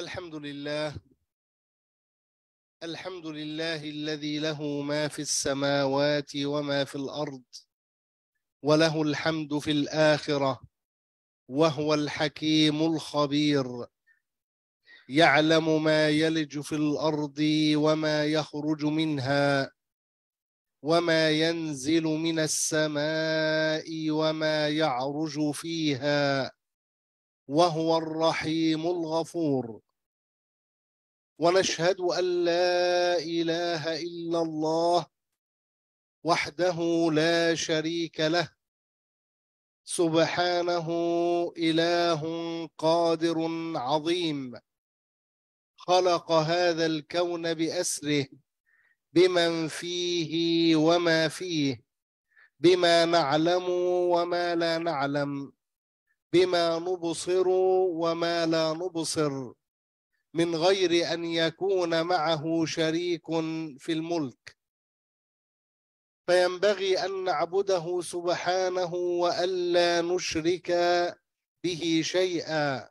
الحمد لله الحمد لله الذي له ما في السماوات وما في الارض وله الحمد في الاخره وهو الحكيم الخبير يعلم ما يلج في الارض وما يخرج منها وما ينزل من السماء وما يعرج فيها وهو الرحيم الغفور ونشهد أن لا إله إلا الله وحده لا شريك له سبحانه إله قادر عظيم خلق هذا الكون بأسره بمن فيه وما فيه بما نعلم وما لا نعلم بما نبصر وما لا نبصر من غير ان يكون معه شريك في الملك فينبغي ان نعبده سبحانه والا نشرك به شيئا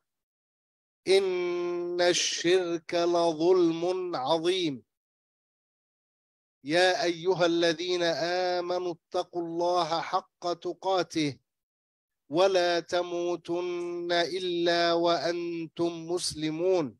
ان الشرك لظلم عظيم يا ايها الذين امنوا اتقوا الله حق تقاته ولا تموتن الا وانتم مسلمون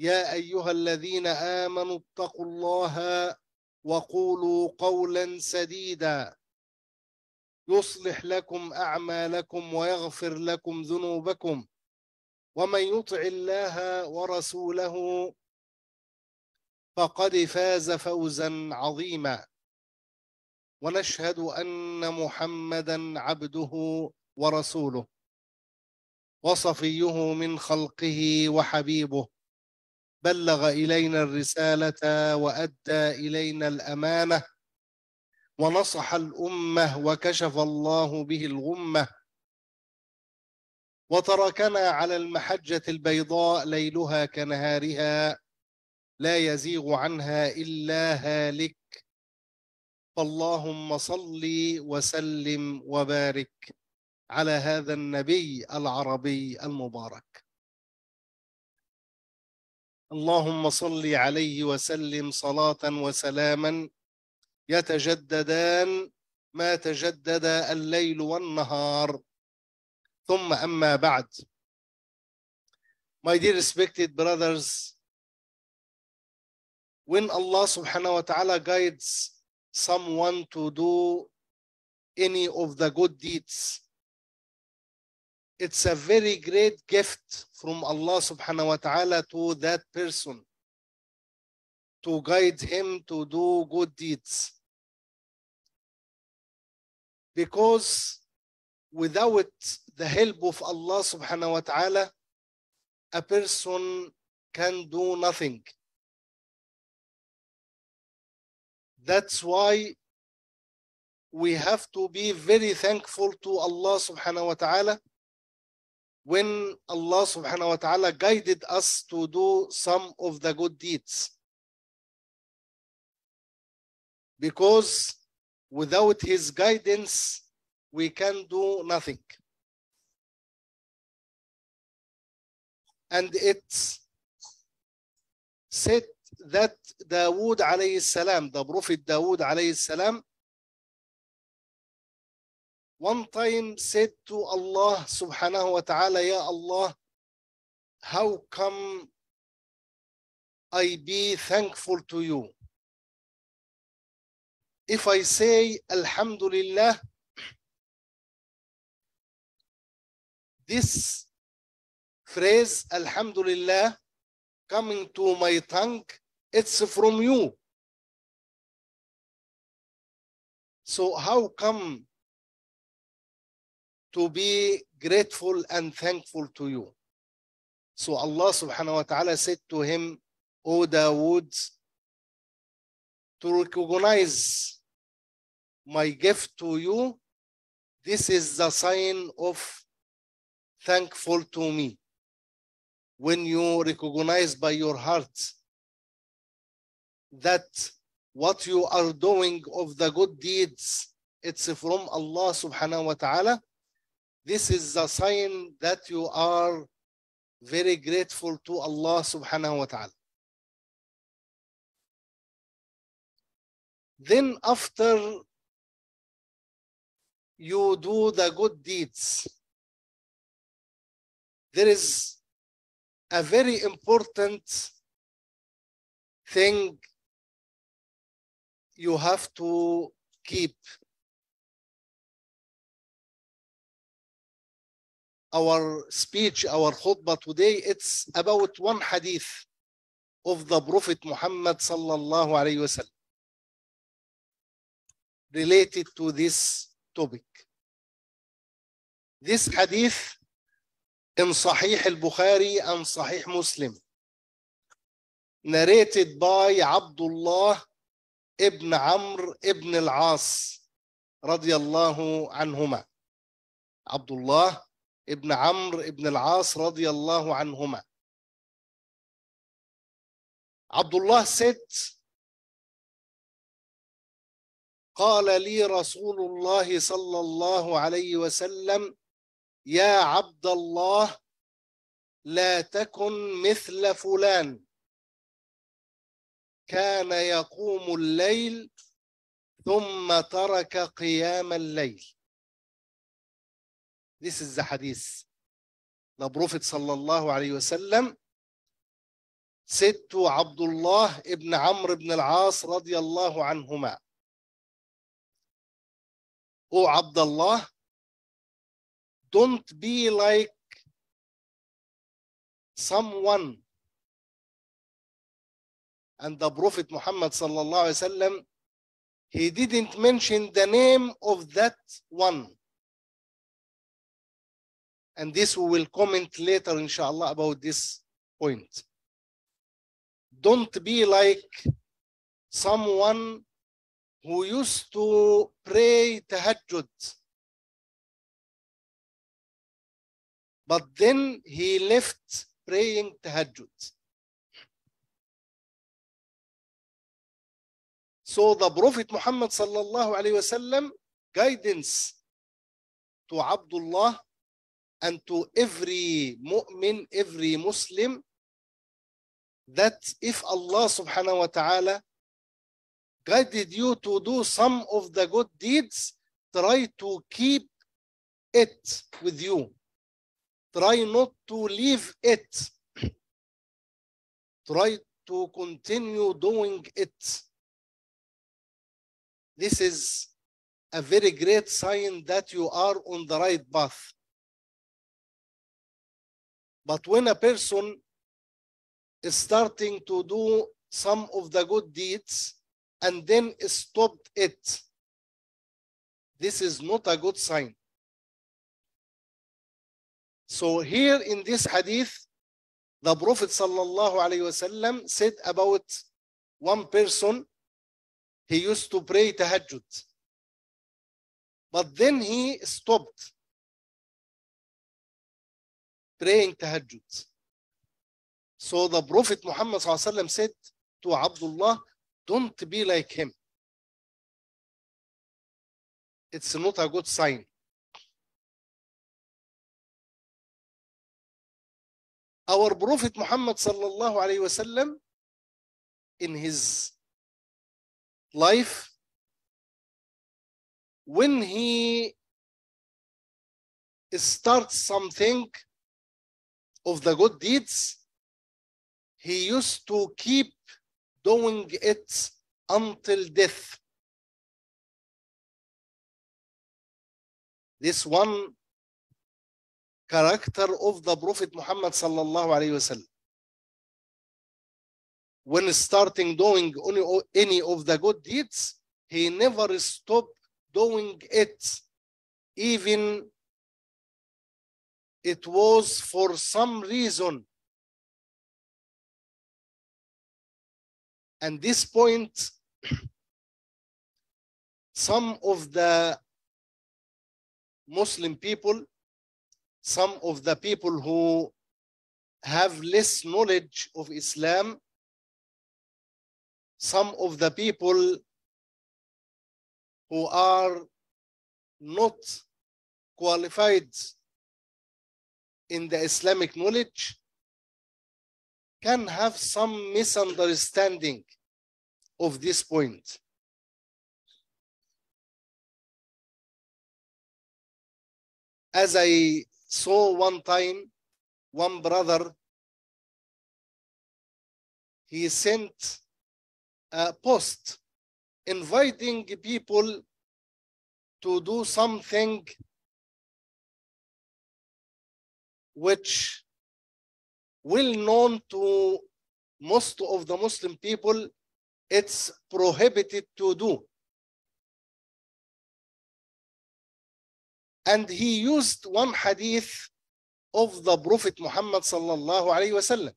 يا أيها الذين آمنوا اتقوا الله وقولوا قولا سديدا يصلح لكم أعمالكم ويغفر لكم ذنوبكم ومن يطع الله ورسوله فقد فاز فوزا عظيما ونشهد أن محمدا عبده ورسوله وصفيه من خلقه وحبيبه بلغ إلينا الرسالة وأدى إلينا الأمانة ونصح الأمة وكشف الله به الغمة وتركنا على المحجة البيضاء ليلها كنهارها لا يزيغ عنها إلا هالك فاللهم صل وسلم وبارك على هذا النبي العربي المبارك اللهم صل عليه وسلم صلاة وسلاما يتجددان ما تجدد الليل والنهار ثم أما بعد My dear respected brothers When Allah subhanahu wa ta'ala guides someone to do any of the good deeds it's a very great gift from Allah subhanahu wa ta'ala to that person to guide him to do good deeds. Because without the help of Allah subhanahu wa ta'ala, a person can do nothing. That's why we have to be very thankful to Allah subhanahu wa ta'ala when Allah subhanahu wa ta'ala guided us to do some of the good deeds. Because without His guidance, we can do nothing. And it's said that Dawood alayhi salam, the Prophet Dawood alayhi salam, one time said to Allah subhanahu wa ta'ala, Ya Allah, how come I be thankful to you? If I say Alhamdulillah, this phrase Alhamdulillah coming to my tongue, it's from you. So how come to be grateful and thankful to you. So Allah subhanahu wa ta'ala said to him, O Dawood, to recognize my gift to you, this is the sign of thankful to me. When you recognize by your heart that what you are doing of the good deeds, it's from Allah subhanahu wa ta'ala, this is a sign that you are very grateful to Allah subhanahu wa ta'ala. Then after you do the good deeds, there is a very important thing you have to keep our speech, our khutbah today, it's about one hadith of the Prophet Muhammad sallallahu alayhi wasallam related to this topic. This hadith in Sahih al-Bukhari and Sahih Muslim narrated by Abdullah ibn Amr ibn al-As radiallahu anhumah. Abdullah ابن عمرو ابن العاص رضي الله عنهما عبد الله ست قال لي رسول الله صلى الله عليه وسلم يا عبد الله لا تكن مثل فلان كان يقوم الليل ثم ترك قيام الليل This is the hadith. The Prophet الله عليه وسلم said to Abdullah ibn Amr ibn al-As الله عنهما. O Abdullah, don't be like someone. And the Prophet Muhammad الله عليه وسلم he didn't mention the name of that one. And this we will comment later, inshallah, about this point. Don't be like someone who used to pray tahajjud. But then he left praying tahajjud. So the Prophet Muhammad sallallahu alayhi wasallam guidance to Abdullah and to every mu'min, every Muslim, that if Allah subhanahu wa ta'ala guided you to do some of the good deeds, try to keep it with you. Try not to leave it. try to continue doing it. This is a very great sign that you are on the right path. But when a person is starting to do some of the good deeds and then stopped it, this is not a good sign. So here in this hadith, the Prophet وسلم, said about one person, he used to pray tahajjud. But then he stopped praying tahajjud. So the Prophet Muhammad said to Abdullah, don't be like him. It's not a good sign. Our Prophet Muhammad sallallahu alayhi wasallam in his life, when he starts something, of the good deeds, he used to keep doing it until death. This one character of the Prophet Muhammad sallallahu alayhi wasallam. When starting doing any of the good deeds, he never stopped doing it, even it was for some reason. And this point, some of the Muslim people, some of the people who have less knowledge of Islam, some of the people who are not qualified in the Islamic knowledge can have some misunderstanding of this point. As I saw one time, one brother, he sent a post inviting people to do something which well known to most of the Muslim people, it's prohibited to do. And he used one hadith of the Prophet Muhammad sallallahu alayhi wasallam.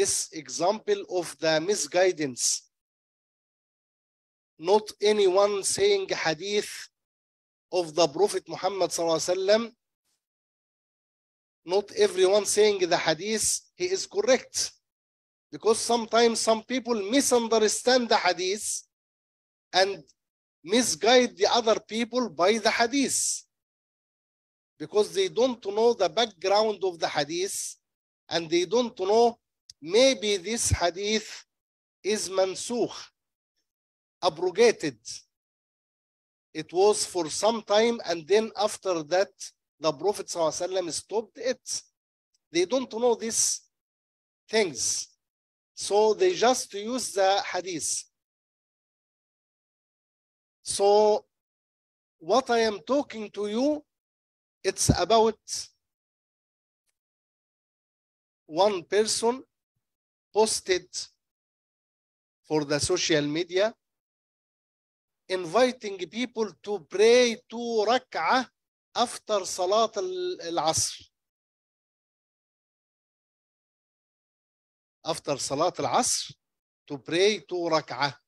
This example of the misguidance. Not anyone saying hadith of the Prophet Muhammad sallallahu alayhi wasallam not everyone saying the hadith he is correct because sometimes some people misunderstand the hadith and misguide the other people by the hadith because they don't know the background of the hadith and they don't know maybe this hadith is mansukh abrogated it was for some time and then after that the Prophet ﷺ stopped it. They don't know these things. So they just use the hadith. So what I am talking to you, it's about one person posted for the social media, inviting people to pray two rak'ah افطر صلاه العصر افطر صلاه العصر to pray to ركعه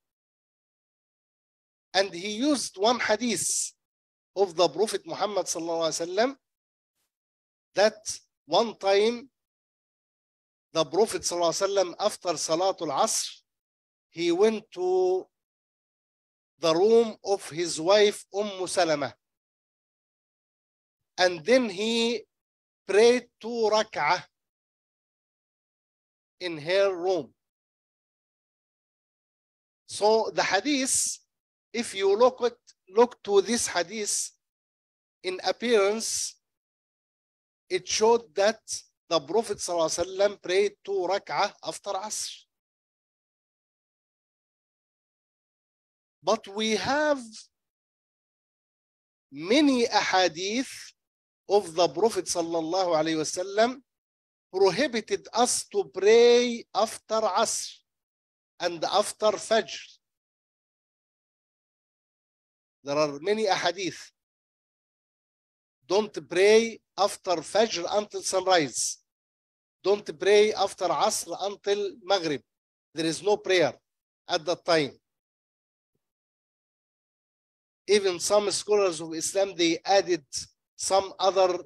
and he used one hadith of the prophet muhammad صلى الله عليه وسلم that one time the prophet صلى الله عليه وسلم افطر صلاه العصر he went to the room of his wife Umm Salama and then he prayed two rak'ah in her room. So the hadith, if you look at look to this hadith in appearance, it showed that the Prophet ﷺ prayed two rak'ah after Asr. But we have many ahadith of the Prophet الله عليه وسلم prohibited us to pray after Asr and after Fajr. There are many ahadith. Don't pray after Fajr until sunrise. Don't pray after Asr until Maghrib. There is no prayer at that time. Even some scholars of Islam, they added some other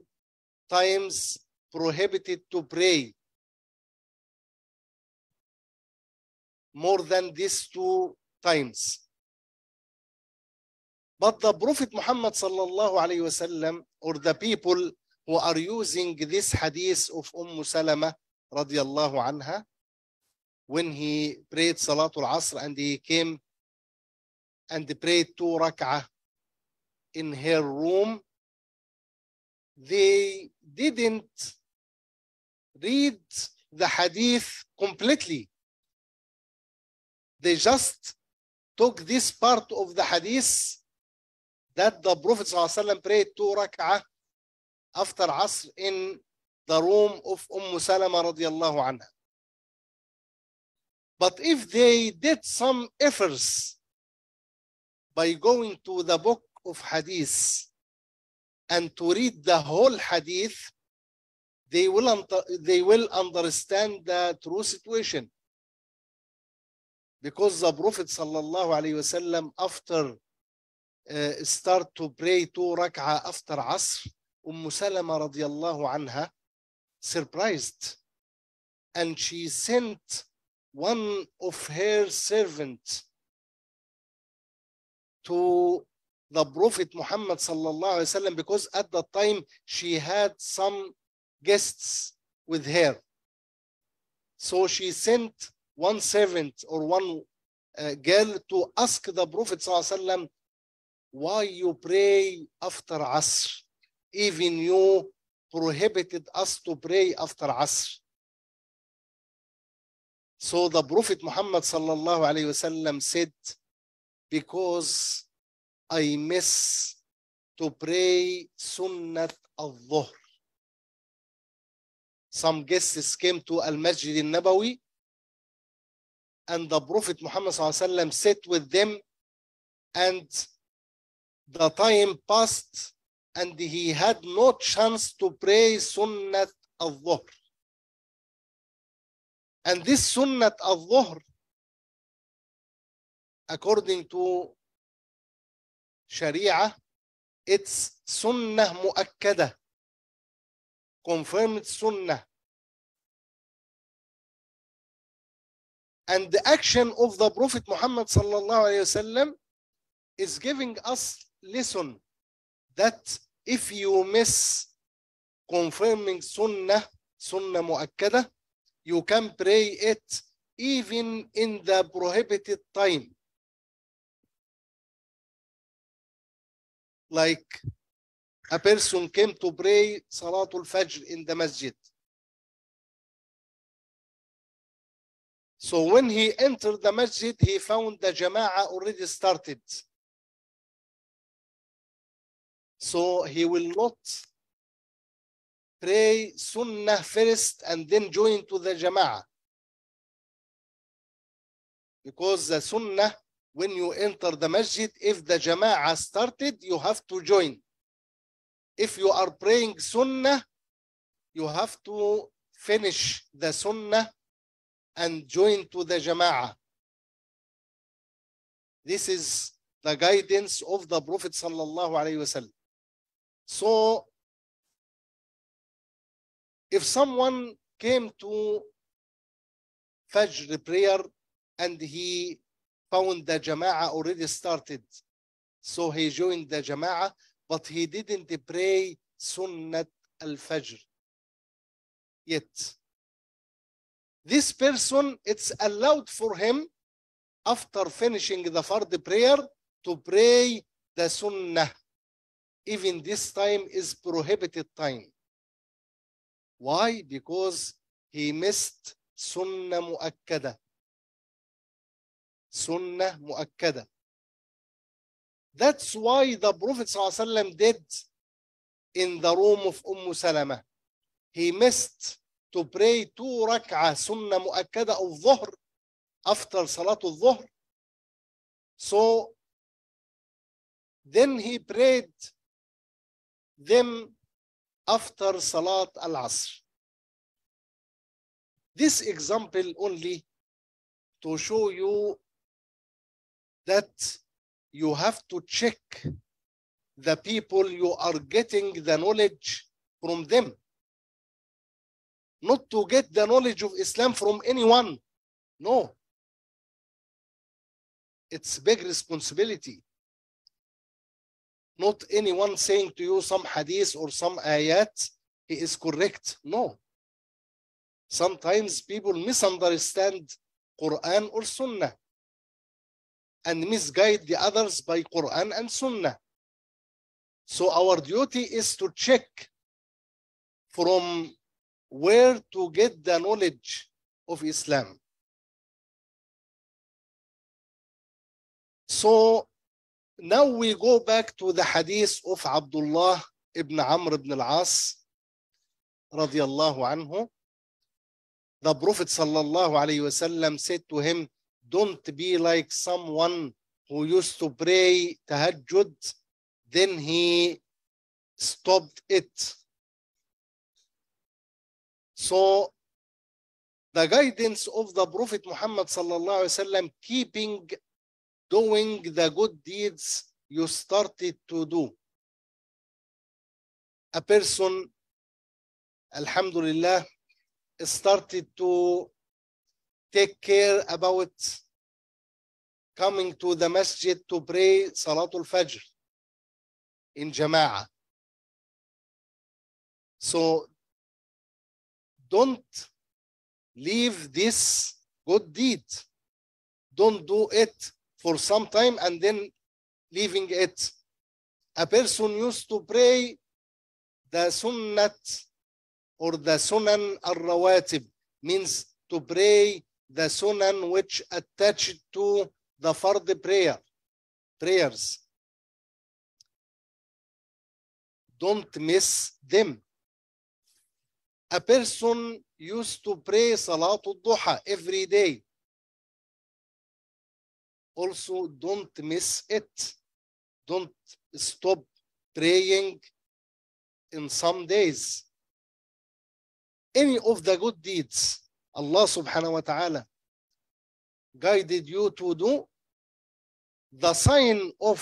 times prohibited to pray more than these two times. But the Prophet Muhammad sallallahu alayhi wasallam or the people who are using this hadith of Umm Salama radiallahu anha when he prayed Salatul Asr and he came and prayed two rak'ah in her room they didn't read the hadith completely. They just took this part of the hadith that the Prophet ﷺ prayed two rak'ah after Asr in the room of Umm Salama radiallahu anha. But if they did some efforts by going to the book of hadith and to read the whole hadith, they will, they will understand the true situation. Because the Prophet sallallahu alayhi wasallam after uh, start to pray two rak'ah after Asr, Umm Salama radiallahu anha surprised and she sent one of her servants to the Prophet Muhammad sallallahu alaihi wasallam because at that time she had some guests with her. So she sent one servant or one uh, girl to ask the Prophet sallallahu alaihi wasallam, why you pray after Asr? Even you prohibited us to pray after Asr. So the Prophet Muhammad sallallahu alaihi wasallam said, because I miss to pray Sunnat al-Dhuhr. Some guests came to Al-Masjid al-Nabawi and the Prophet Muhammad sat with them and the time passed and he had no chance to pray Sunnat al-Dhuhr. And this Sunnat al-Dhuhr, according to شريعه اتس سنه مؤكده confirmed سنه and the action of the prophet Muhammad صلى الله عليه وسلم is giving us lesson that if you miss confirming sunnah sunnah مؤكده you can pray it even in the prohibited time like a person came to pray Salatul Fajr in the masjid. So when he entered the masjid, he found the Jama'ah already started. So he will not pray Sunnah first and then join to the Jama'ah. Because the Sunnah when you enter the masjid, if the jama'ah started, you have to join. If you are praying sunnah, you have to finish the sunnah and join to the jama'ah. This is the guidance of the Prophet sallallahu alayhi wasallam. So, if someone came to Fajr prayer and he found the jama'a already started. So he joined the jama'a. but he didn't pray Sunnat al-Fajr yet. This person, it's allowed for him after finishing the Fard prayer to pray the Sunnah. Even this time is prohibited time. Why? Because he missed Sunnah Mu'akkada. That's why the Prophet ﷺ did in the room of Umm Salama. He missed to pray two rak'ah sunnah mu'akkada of dhuhr after salatul dhuhr. So then he prayed them after salat al-asr. This example only to show you that you have to check the people you are getting the knowledge from them. Not to get the knowledge of Islam from anyone. No. It's big responsibility. Not anyone saying to you some hadith or some ayat, he is correct. No. Sometimes people misunderstand Quran or Sunnah and misguide the others by Quran and Sunnah. So our duty is to check from where to get the knowledge of Islam. So now we go back to the hadith of Abdullah ibn Amr ibn al-As radiallahu anhu. The Prophet said to him, don't be like someone who used to pray tahajjud, then he stopped it. So the guidance of the Prophet Muhammad sallallahu alaihi wasallam, keeping doing the good deeds you started to do. A person, alhamdulillah, started to take care about coming to the masjid to pray Salatul Fajr in Jama'ah. So don't leave this good deed. Don't do it for some time and then leaving it. A person used to pray the sunnat or the sunan al-rawatib means to pray the sunan which attached to the fard prayer, prayers. Don't miss them. A person used to pray Salatul Duha every day. Also, don't miss it. Don't stop praying in some days. Any of the good deeds Allah subhanahu wa ta'ala guided you to do, the sign of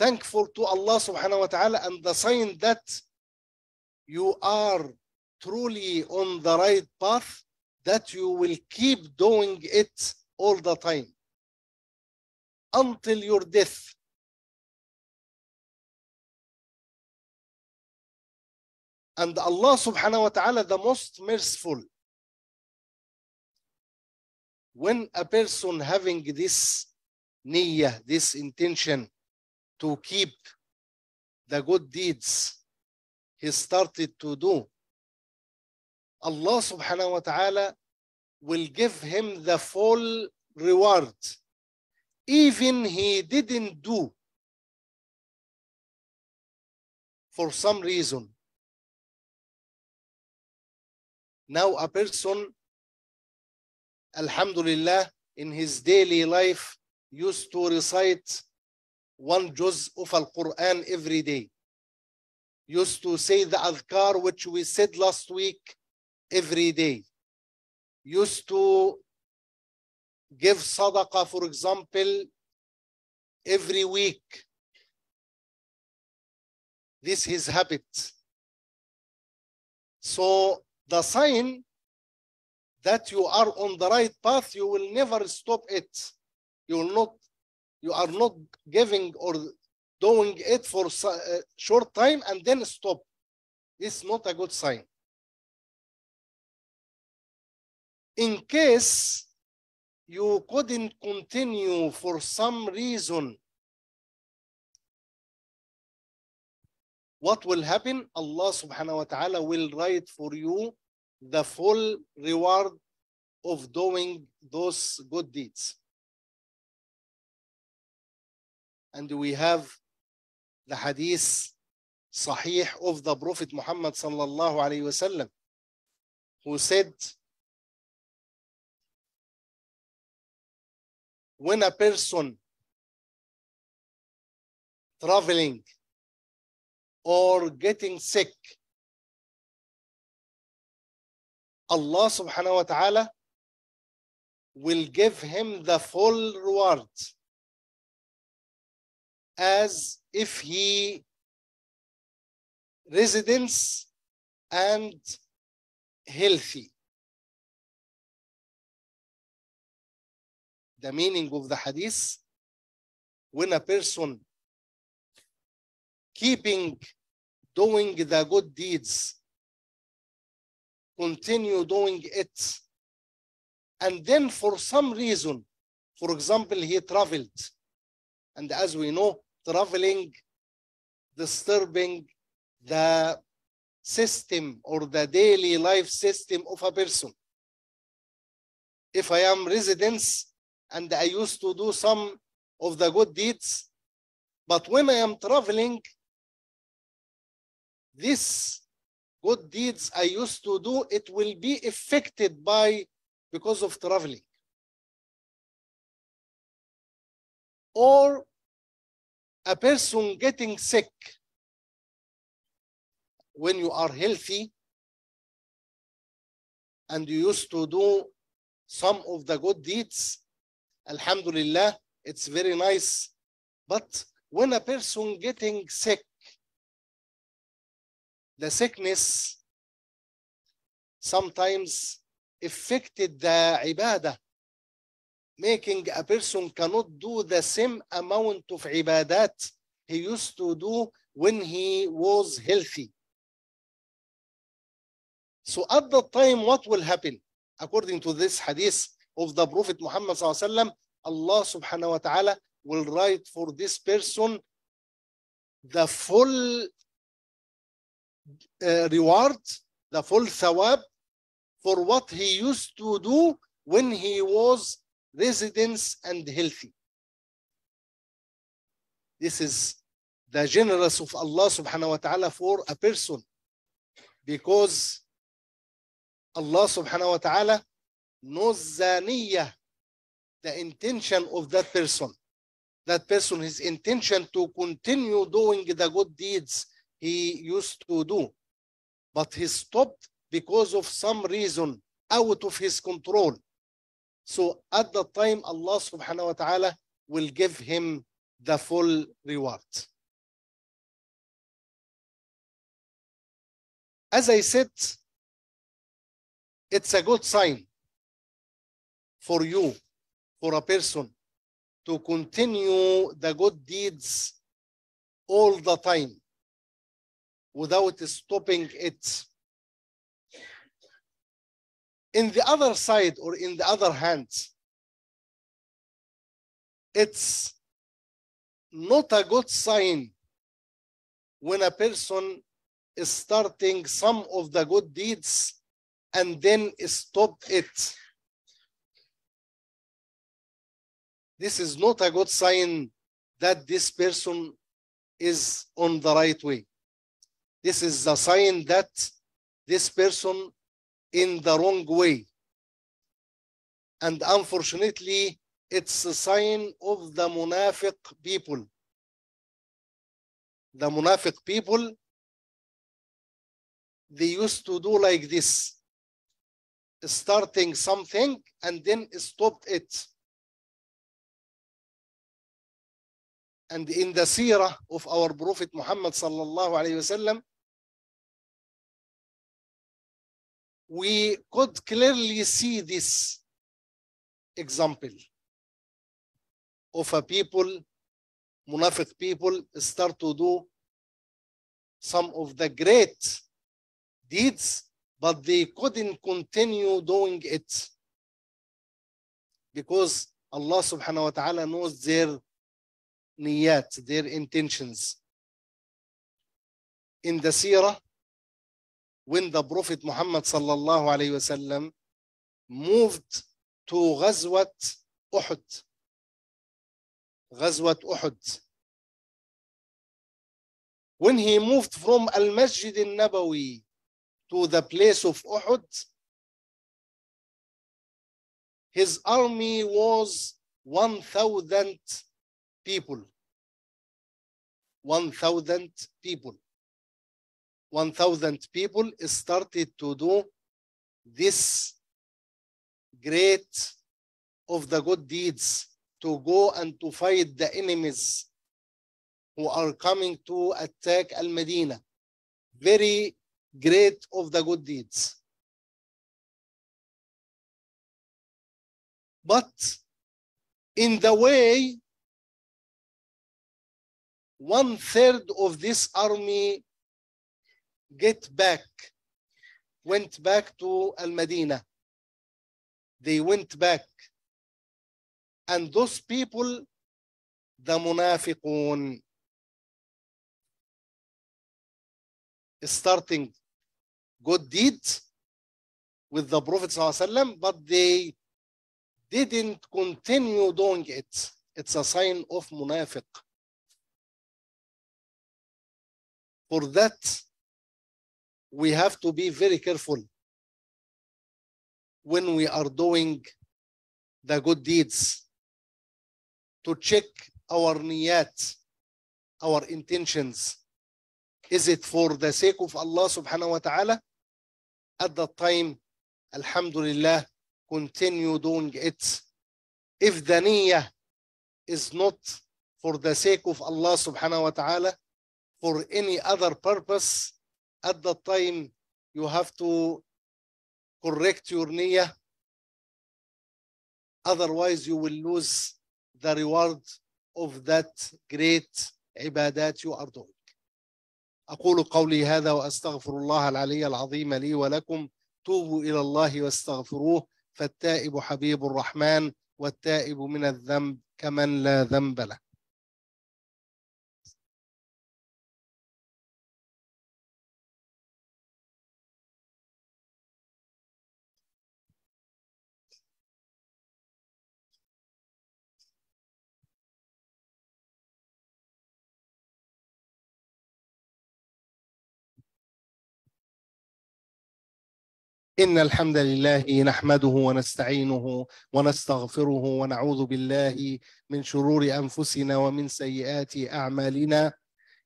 thankful to Allah subhanahu wa ta'ala and the sign that you are truly on the right path, that you will keep doing it all the time until your death. and Allah subhanahu wa ta'ala the most merciful. When a person having this niyyah, this intention to keep the good deeds he started to do, Allah subhanahu wa ta'ala will give him the full reward. Even he didn't do for some reason Now a person, alhamdulillah, in his daily life used to recite one juz of Al-Quran every day. Used to say the adhkar which we said last week every day. Used to give Sadaqa, for example, every week. This is his habit. So the sign that you are on the right path, you will never stop it. You will not, you are not giving or doing it for a uh, short time and then stop. It's not a good sign. In case you couldn't continue for some reason what will happen? Allah subhanahu wa ta'ala will write for you the full reward of doing those good deeds. And we have the hadith sahih of the Prophet Muhammad sallallahu alayhi wasallam who said, when a person traveling or getting sick. Allah subhanahu wa ta'ala will give him the full reward as if he resides and healthy. The meaning of the hadith when a person keeping doing the good deeds, continue doing it. And then for some reason, for example, he traveled. And as we know, traveling, disturbing the system or the daily life system of a person. If I am residence and I used to do some of the good deeds, but when I am traveling, this good deeds I used to do, it will be affected by because of traveling. Or a person getting sick when you are healthy and you used to do some of the good deeds, Alhamdulillah, it's very nice. But when a person getting sick the sickness sometimes affected the ibadah, making a person cannot do the same amount of ibadat he used to do when he was healthy. So at that time, what will happen? According to this hadith of the Prophet Muhammad وسلم, Allah subhanahu wa ta'ala will write for this person the full reward, the full thawab for what he used to do when he was residence and healthy. This is the generous of Allah subhanahu wa ta'ala for a person because Allah subhanahu wa ta'ala knows the intention of that person. That person, his intention to continue doing the good deeds he used to do. But he stopped because of some reason out of his control. So at the time, Allah subhanahu wa ta'ala will give him the full reward. As I said, it's a good sign for you, for a person, to continue the good deeds all the time without stopping it. In the other side or in the other hand, it's not a good sign when a person is starting some of the good deeds and then stop it. This is not a good sign that this person is on the right way. This is the sign that this person in the wrong way. And unfortunately, it's a sign of the munafiq people. The munafiq people, they used to do like this, starting something and then stopped it. And in the seerah of our Prophet Muhammad sallallahu alayhi wasallam, we could clearly see this example of a people, munafiq people start to do some of the great deeds, but they couldn't continue doing it because Allah subhanahu wa ta'ala knows their niyat, their intentions. In the seerah, when the Prophet Muhammad sallallahu alayhi wasallam moved to Ghazwat Uhud. Ghazwat Uhud. When he moved from Al Masjid al Nabawi to the place of Uhud, his army was 1,000 people. 1,000 people. 1,000 people started to do this great of the good deeds to go and to fight the enemies who are coming to attack Al-Medina. Very great of the good deeds. But in the way, one third of this army get back went back to Al-Madinah they went back and those people the munafiqun starting good deeds with the Prophet but they didn't continue doing it. It's a sign of munafiq. For that, we have to be very careful when we are doing the good deeds to check our niyat, our intentions. Is it for the sake of Allah subhanahu wa ta'ala? At that time, alhamdulillah, continue doing it. If the niyyah is not for the sake of Allah subhanahu wa ta'ala, for any other purpose, at that time you have to correct your knee otherwise you will lose the reward of that great عبادات you are doing أقول قولي هذا وأستغفر الله العلي العظيم لي ولكم توبوا إلى الله واستغفروه فالتائب حبيب الرحمن والتائب من الذنب كمن لا ذنب له إن الحمد لله نحمده ونستعينه ونستغفره ونعوذ بالله من شرور أنفسنا ومن سيئات أعمالنا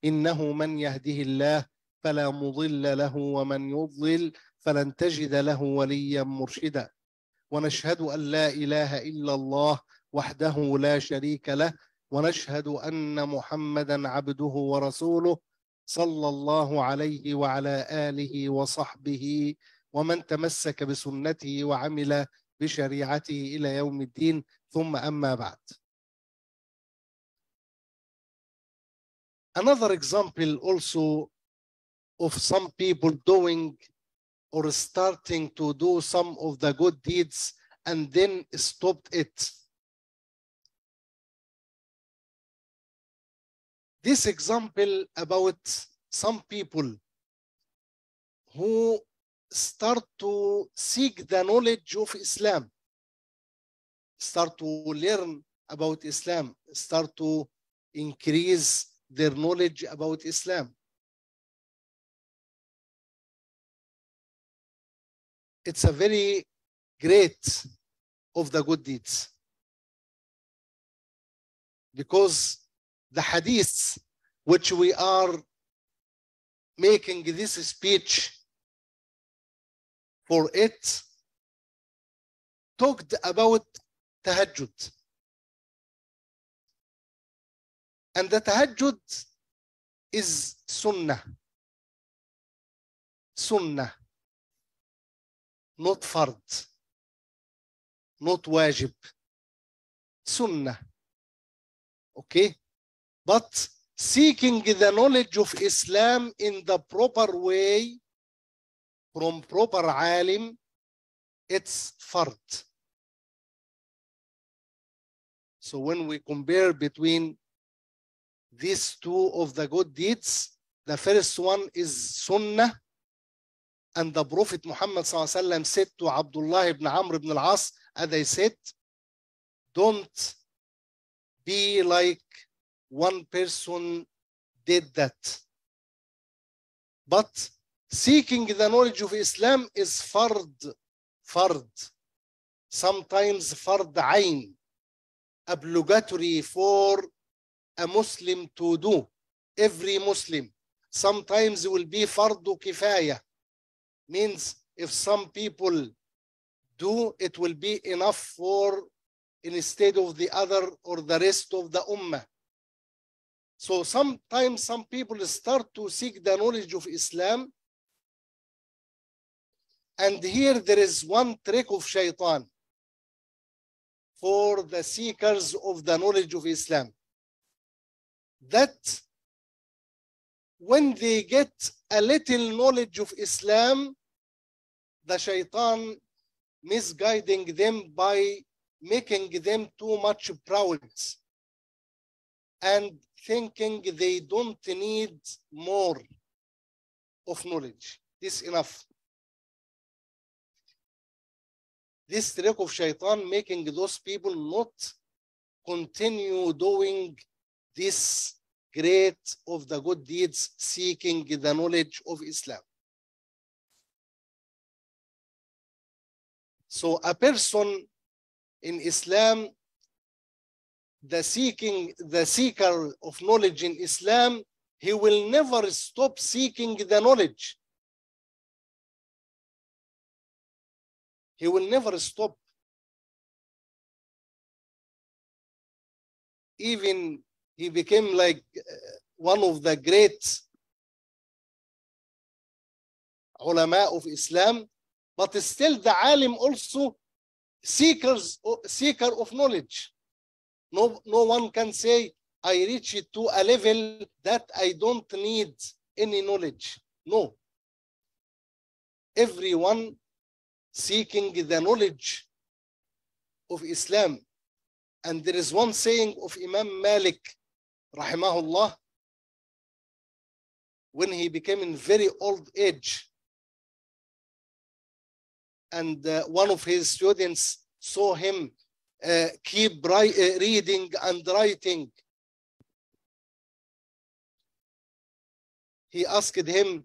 إنه من يهده الله فلا مضل له ومن يضلل فلن تجد له وليا مرشدا ونشهد أن لا إله إلا الله وحده لا شريك له ونشهد أن محمدا عبده ورسوله صلى الله عليه وعلى آله وصحبه وسلم ومن تمسك بسنته وعمل بشريعته الى يوم الدين ثم اما بعد. Another example also of some people doing or starting to do some of the good deeds and then stopped it. This example about some people who start to seek the knowledge of Islam, start to learn about Islam, start to increase their knowledge about Islam. It's a very great of the good deeds. Because the hadiths which we are making this speech for it talked about tahajjud. And the tahajjud is sunnah. Sunnah. Not fard. Not wajib. Sunnah. Okay? But seeking the knowledge of Islam in the proper way from proper alim, it's fard. So when we compare between these two of the good deeds, the first one is sunnah, and the Prophet Muhammad وسلم, said to Abdullah ibn Amr ibn al-As, and they said, don't be like one person did that, but Seeking the knowledge of Islam is fard, fard, sometimes fard ayn, obligatory for a Muslim to do, every Muslim. Sometimes it will be fardu kifaya, means if some people do, it will be enough for instead of the other or the rest of the ummah. So sometimes some people start to seek the knowledge of Islam and here there is one trick of shaitan for the seekers of the knowledge of Islam. That when they get a little knowledge of Islam, the shaitan misguiding them by making them too much proud and thinking they don't need more of knowledge. This enough. this trick of shaitan making those people not continue doing this great of the good deeds, seeking the knowledge of Islam. So a person in Islam, the seeking, the seeker of knowledge in Islam, he will never stop seeking the knowledge he will never stop. Even he became like uh, one of the great ulama of Islam, but still the alim also seekers, seeker of knowledge. No, no one can say, I reach it to a level that I don't need any knowledge. No. Everyone seeking the knowledge of Islam. And there is one saying of Imam Malik, rahimahullah, when he became in very old age, and uh, one of his students saw him uh, keep uh, reading and writing. He asked him,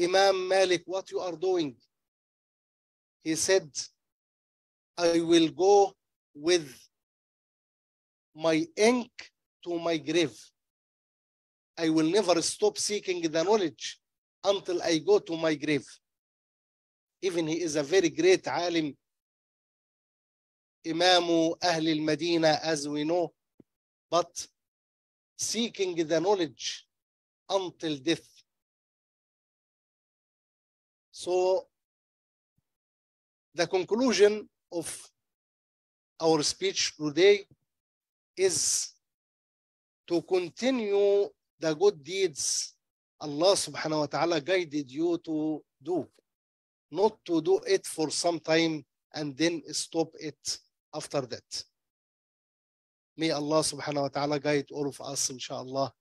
Imam Malik, what you are doing? he said, I will go with my ink to my grave. I will never stop seeking the knowledge until I go to my grave. Even he is a very great alim, Imam Ahl al as we know, but seeking the knowledge until death. So the conclusion of our speech today is to continue the good deeds Allah subhanahu wa ta'ala guided you to do, not to do it for some time and then stop it after that. May Allah subhanahu wa ta'ala guide all of us, inshallah,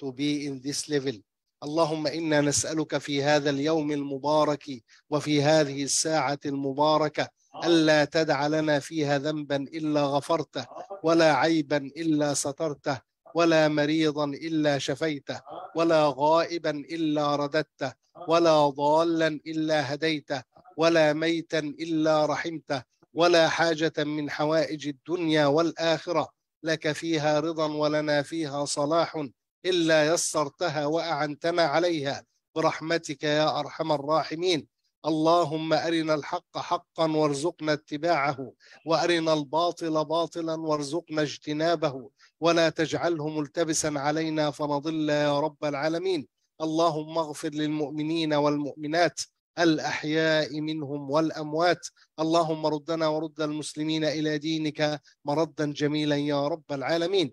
to be in this level اللهم انا نسالك في هذا اليوم المبارك وفي هذه الساعه المباركه الا تدع لنا فيها ذنبا الا غفرته ولا عيبا الا سترته ولا مريضا الا شفيته ولا غائبا الا رددته ولا ضالا الا هديته ولا ميتا الا رحمته ولا حاجه من حوائج الدنيا والاخره لك فيها رضا ولنا فيها صلاح إلا يسرتها وأعنتنا عليها برحمتك يا أرحم الراحمين اللهم أرنا الحق حقا وارزقنا اتباعه وأرنا الباطل باطلا وارزقنا اجتنابه ولا تجعله ملتبسا علينا فنضل يا رب العالمين اللهم اغفر للمؤمنين والمؤمنات الأحياء منهم والأموات اللهم ردنا ورد المسلمين إلى دينك مردا جميلا يا رب العالمين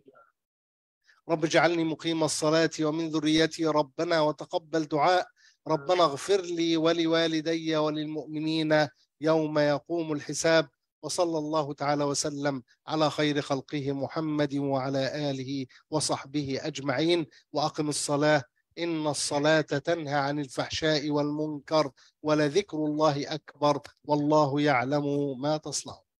رب اجعلني مقيم الصلاة ومن ذريتي ربنا وتقبل دعاء ربنا اغفر لي ولوالدي وللمؤمنين يوم يقوم الحساب وصلى الله تعالى وسلم على خير خلقه محمد وعلى آله وصحبه أجمعين وأقم الصلاة إن الصلاة تنهى عن الفحشاء والمنكر ولذكر الله أكبر والله يعلم ما تصنعون